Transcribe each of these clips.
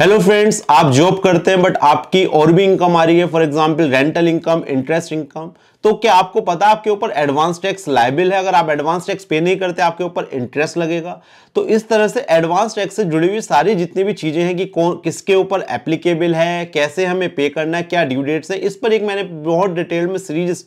hello friends आप job करते हैं बट आपकी और भी इनकम आ रही है for example rental income interest income तो क्या आपको पता है आपके ऊपर एडवांस टैक्स लाइबिल है अगर आप एडवांस टैक्स पे नहीं करते आपके ऊपर इंटरेस्ट लगेगा तो इस तरह से एडवांस टैक्स से जुड़ी हुई सारी जितनी भी चीज़ें हैं कि कौन किसके ऊपर एप्लीकेबल है कैसे हमें पे करना है क्या ड्यू डेट्स है इस पर एक मैंने बहुत डिटेल में सीरीज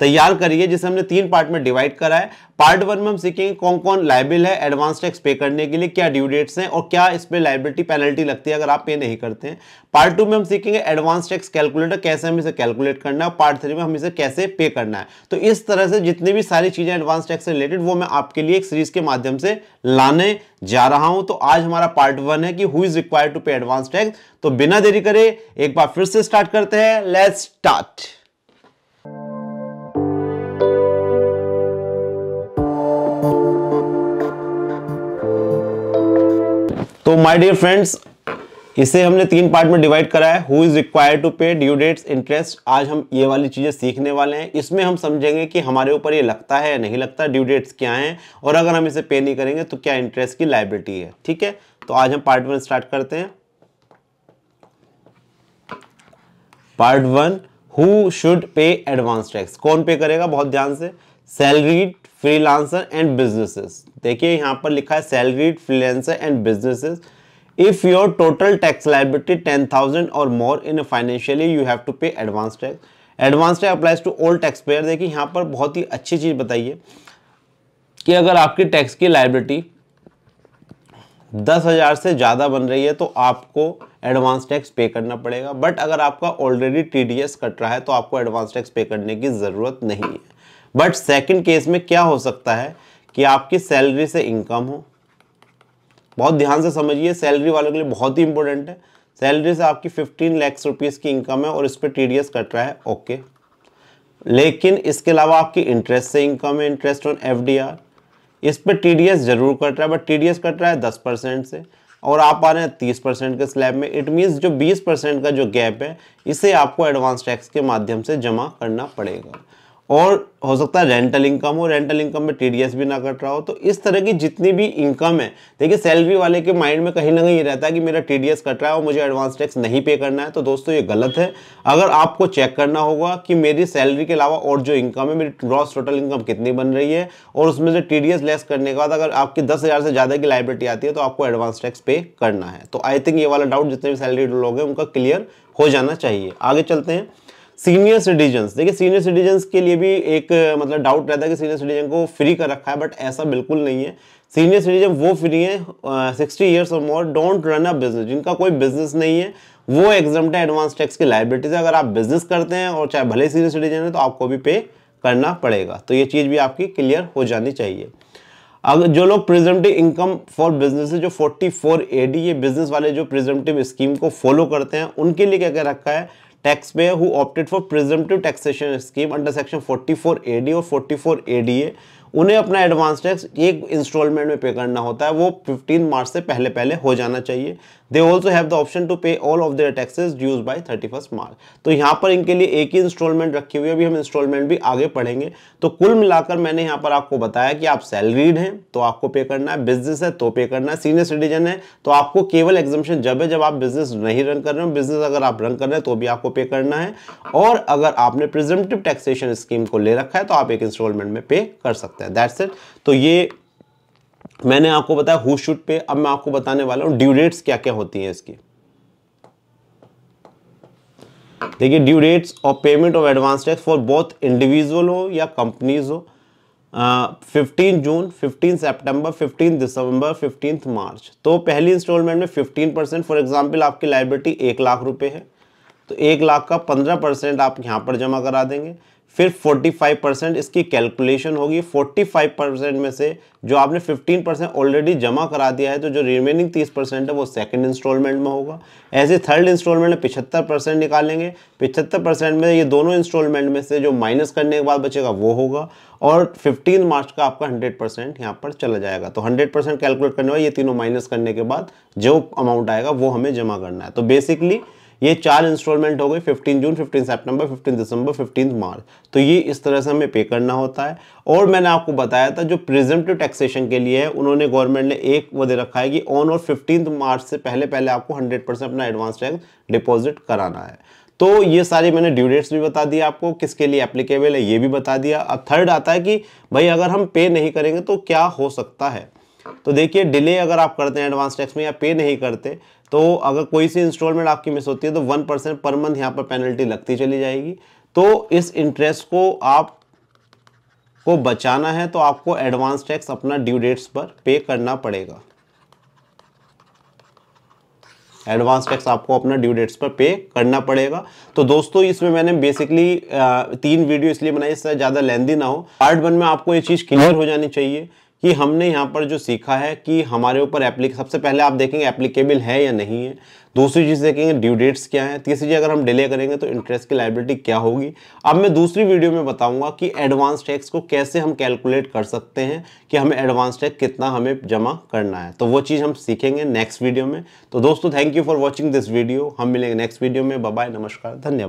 तैयार करी है जिसे हमने तीन पार्ट में डिवाइड करा है पार्ट वन में हम सीखेंगे कौन कौन लाइबिल है एडवांस टैक्स पे करने के लिए क्या ड्यू डेट्स हैं और क्या इस पर लाइबिलिटी पेनल्टी लगती है अगर आप पे नहीं करते हैं पार्ट टू में हम सीखेंगे एडवांस टैक्स कैलकुलेटर कैसे हम इसे कैलकुलेट करना है पार्ट थ्री में हम इसे कैसे पे करना है तो इस तरह से जितनी भी सारी चीज़ें एडवांस टैक्स से रिलेटेड वो मैं आपके लिए एक सीरीज के माध्यम से लाने जा रहा हूं तो आज हमारा पार्ट वन है कि who is required to pay advance tax तो बिना देरी करे एक बार फिर से स्टार्ट करते हैं लेट स्टार्ट तो माय डियर फ्रेंड्स इसे हमने तीन पार्ट में डिवाइड करा है who is required to pay due dates interest आज हम ये वाली चीज़ें सीखने वाले हैं इसमें हम समझेंगे कि हमारे ऊपर ये लगता है या नहीं लगता ड्यू डेट्स क्या हैं और अगर हम इसे पे नहीं करेंगे तो क्या इंटरेस्ट की लाइबिलिटी है ठीक है तो आज हम पार्ट वन स्टार्ट करते हैं part one who should pay advance tax कौन पे करेगा बहुत ध्यान से सैलरीड फ्रीलांसर एंड बिजनेसेस देखिए यहां पर लिखा है salaried freelancer and businesses if your total tax liability ten thousand और more in financially you have to pay advance tax advance tax applies to old taxpayer देखिए यहाँ पर बहुत ही अच्छी चीज़ बताइए कि अगर आपकी टैक्स की लाइबिलिटी दस हज़ार से ज़्यादा बन रही है तो आपको एडवांस टैक्स पे करना पड़ेगा बट अगर आपका ऑलरेडी टीडीएस कट रहा है तो आपको एडवांस टैक्स पे करने की ज़रूरत नहीं है बट सेकंड केस में क्या हो सकता है कि आपकी सैलरी से इनकम हो बहुत ध्यान से समझिए सैलरी वालों के लिए बहुत ही इंपॉर्टेंट है सैलरी से आपकी फिफ्टीन लैक्स रुपीज़ की इनकम है और इस पर टी कट रहा है ओके लेकिन इसके अलावा आपकी इंटरेस्ट से इनकम है इंटरेस्ट ऑन एफ इस पर टी जरूर कट रहा है बट टी कट रहा है दस परसेंट से और आप आ रहे हैं तीस परसेंट के स्लैब में इट मीन्स जो बीस परसेंट का जो गैप है इसे आपको एडवांस टैक्स के माध्यम से जमा करना पड़ेगा और हो सकता है रेंटल इनकम हो रेंटल इनकम में टी भी ना कट रहा हो तो इस तरह की जितनी भी इनकम है देखिए सैलरी वाले के माइंड में कहीं ना कहीं ये रहता है कि मेरा टी कट रहा है और मुझे एडवांस टैक्स नहीं पे करना है तो दोस्तों ये गलत है अगर आपको चेक करना होगा कि मेरी सैलरी के अलावा और जो इनकम है मेरी ग्रॉस टोटल इनकम कितनी बन रही है और उसमें से टी लेस करने के बाद अगर आपकी दस से ज़्यादा की लाइब्रेटी आती है तो आपको एडवांस टैक्स पे करना है तो आई थिंक ये वाला डाउट जितने भी सैलरी लोग हैं उनका क्लियर हो जाना चाहिए आगे चलते हैं सीनियर सिटीजन्स देखिए सीनियर सिटीजन्स के लिए भी एक मतलब डाउट रहता है कि सीनियर सिटीजन को फ्री कर रखा है बट ऐसा बिल्कुल नहीं है सीनियर सिटीजन वो फ्री हैं सिक्सटी ईयर्स और more don't run a business जिनका कोई बिजनेस नहीं है वो एग्जाम है एडवांस टैक्स की लाइबिलिटी से अगर आप बिजनेस करते हैं और चाहे भले सीनियर सिटीजन है तो आपको भी पे करना पड़ेगा तो ये चीज़ भी आपकी क्लियर हो जानी चाहिए अगर जो लोग प्रिजेंटिव इनकम फॉर बिजनेस जो 44 फोर ये बिजनेस वाले जो प्रिजेंटिव स्कीम को फॉलो करते हैं उनके लिए क्या क्या रखा है taxpayer who opted for presumptive taxation scheme under section 44 D और forty four A D A उन्हें अपना एडवांस टैक्स एक इंस्टॉलमेंट में पे करना होता है वो 15 मार्च से पहले पहले हो जाना चाहिए they also have the option to pay all of their taxes dues by thirty March तो यहाँ पर इनके लिए एक ही इंस्टॉलमेंट रखी हुई है अभी हम इंस्टॉलमेंट भी आगे पढ़ेंगे तो कुल मिलाकर मैंने यहाँ पर आपको बताया कि आप सैलरीड हैं तो आपको पे करना है बिजनेस है तो पे करना है सीनियर सिटीजन है तो आपको केवल एग्जामेशन जब है जब आप बिजनेस नहीं रन कर रहे हो बिजनेस अगर आप रन कर रहे हैं तो भी आपको पे करना है और अगर आपने प्रिजेंटिव टैक्सेशन स्कीम को ले रखा है तो आप एक इंस्टॉलमेंट में पे कर सकते सकता है दैट्स इट तो ये मैंने आपको बताया हु शूट पे अब मैं आपको बताने वाला हूँ ड्यूरेट्स क्या क्या होती हैं इसकी देखिए ड्यू डेट्स और payment of advance tax for both individual हो या कंपनीज हो फिफ्टीन जून फिफ्टीन सितंबर फिफ्टीन दिसंबर फिफ्टीन मार्च तो पहली इंस्टॉलमेंट में फिफ्टीन परसेंट फॉर एग्जाम्पल आपकी लाइबिलिटी एक लाख रुपए है तो एक लाख का पंद्रह परसेंट आप यहाँ पर जमा करा देंगे फिर 45 परसेंट इसकी कैलकुलेशन होगी 45 परसेंट में से जो आपने 15 परसेंट ऑलरेडी जमा करा दिया है तो जो रिमेनिंग 30 परसेंट है वो सेकंड इंस्टॉलमेंट में होगा ऐसे थर्ड इंस्टॉलमेंट में पिछहत्तर परसेंट निकालेंगे पिछहत्तर परसेंट में ये दोनों इंस्टॉलमेंट में से जो माइनस करने के बाद बचेगा वो होगा और फिफ्टीन मार्च का आपका हंड्रेड परसेंट यहाँ पर चला जाएगा तो हंड्रेड परसेंट कैलकुलेट करने वाले ये तीनों माइनस करने के बाद जो अमाउंट आएगा वो हमें जमा करना है तो बेसिकली ये चार इंस्टॉलमेंट हो गई 15 जून 15 सितंबर 15 दिसंबर 15 मार्च तो ये इस तरह से हमें पे करना होता है और मैंने आपको बताया था जो प्रिजेंटिव टैक्सेशन के लिए है उन्होंने गवर्नमेंट ने एक वो दे रखा है कि ऑन और फिफ्टीन मार्च से पहले पहले आपको हंड्रेड अपना एडवांस टैक्स डिपोजिट कराना है तो ये सारी मैंने ड्यू डेट्स भी बता दी आपको किसके लिए एप्लीकेबल है ये भी बता दिया अब थर्ड आता है कि भाई अगर हम पे नहीं करेंगे तो क्या हो सकता है तो देखिए डिले अगर आप करते हैं एडवांस टैक्स में या पे नहीं करते तो अगर कोई सी इंस्टॉलमेंट आपकी मिस होती है तो वन परसेंट पर मंथ यहाँ पर पेनल्टी लगती चली जाएगी तो इस इंटरेस्ट को आप को बचाना है तो आपको एडवांस टैक्स अपना ड्यू डेट्स पर पे करना पड़ेगा एडवांस टैक्स आपको अपना ड्यू डेट्स पर पे करना पड़ेगा तो दोस्तों इसमें मैंने बेसिकली तीन वीडियो इसलिए बनाई इससे ज़्यादा लेंदी ना हो पार्ट वन में आपको ये चीज़ क्लियर हो जानी चाहिए कि हमने यहाँ पर जो सीखा है कि हमारे ऊपर एप्लीके सबसे पहले आप देखेंगे एप्लीकेबल है या नहीं है दूसरी चीज़ देखेंगे ड्यू डेट्स क्या है तीसरी चीज़ अगर हम डिले करेंगे तो इंटरेस्ट की लाइबिलिटी क्या होगी अब मैं दूसरी वीडियो में बताऊंगा कि एडवांस टैक्स को कैसे हम कैलकुलेट कर सकते हैं कि हमें एडवांस टैक्स कितना हमें जमा करना है तो वो चीज़ हम सीखेंगे नेक्स्ट वीडियो में तो दोस्तों thank you for watching this video हम मिलेंगे नेक्स्ट वीडियो में बाय नमस्कार धन्यवाद